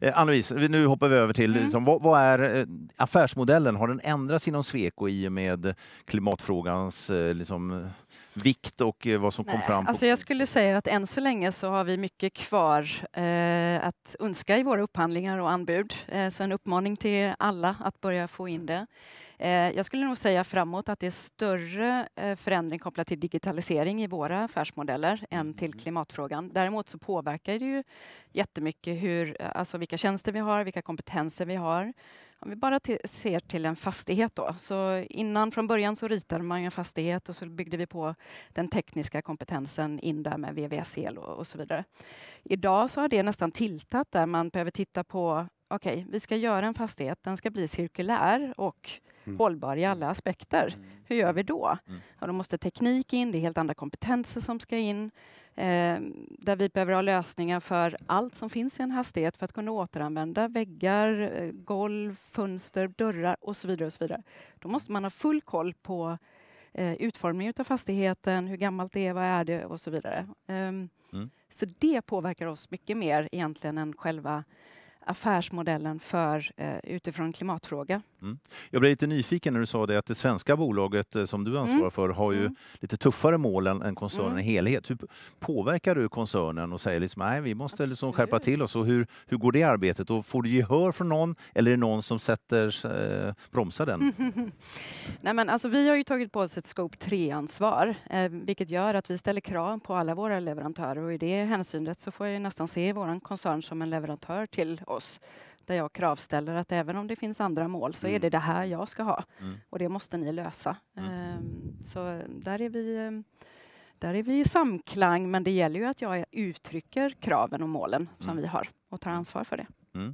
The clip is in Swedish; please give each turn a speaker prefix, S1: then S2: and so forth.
S1: Eh, Ann-Louise, nu hoppar vi över till mm. liksom, vad, vad, är eh, affärsmodellen? Har den ändrats inom Sweco i och med klimatfrågans eh, liksom, vikt och eh, vad som Nej, kom fram? Alltså
S2: jag skulle säga att än så länge så har vi mycket kvar eh, att önska i våra upphandlingar och anbud. Eh, så en uppmaning till alla att börja få in det. Eh, jag skulle nog säga framåt att det är större eh, förändring kopplat till digitalisering i våra affärsmodeller mm. än till klimatfrågan. Däremot så påverkar det ju jättemycket hur, eh, alltså vilka tjänster vi har, vilka kompetenser vi har om vi bara till, ser till en fastighet då, så innan från början så ritade man en fastighet och så byggde vi på den tekniska kompetensen in där med VVS-el och, och, så vidare. Idag så har det nästan tiltat där man behöver titta på, okej, okay, vi ska göra en fastighet, den ska bli cirkulär och mm. hållbar i alla aspekter. Mm. Hur gör vi då? Mm. Ja, då måste teknik in, det är helt andra kompetenser som ska in. Eh, där vi behöver ha lösningar för allt som finns i en hastighet för att kunna återanvända väggar, eh, golv, fönster, dörrar och så vidare. Och så vidare. Då måste man ha full koll på eh, utformningen av fastigheten, hur gammalt det är, vad är det och så vidare. Um, mm. Så det påverkar oss mycket mer egentligen än själva affärsmodellen för, eh, utifrån klimatfråga.
S1: Mm. Jag blev lite nyfiken när du sa det att det svenska bolaget eh, som du mm. ansvarar mm. för har ju mm. lite tuffare mål än, än koncernen mm. i helhet. Hur påverkar du koncernen och säger liksom, nej, vi måste liksom skärpa till oss? Och hur, hur går det arbetet? Och får du gehör från någon eller är det någon som sätter, eh, bromsar den?
S2: nej, men alltså, vi har ju tagit på oss ett Scope 3-ansvar, eh, vilket gör att vi ställer krav på alla våra leverantörer och i det hänsynet så får jag ju nästan se vår koncern som en leverantör till oss där jag kravställer att även om det finns andra mål så mm. är det det här jag ska ha mm. och det måste ni lösa. Um, så där är vi där är vi i samklang, men det gäller ju att jag uttrycker kraven och målen som mm. vi har och tar ansvar för det. Mm.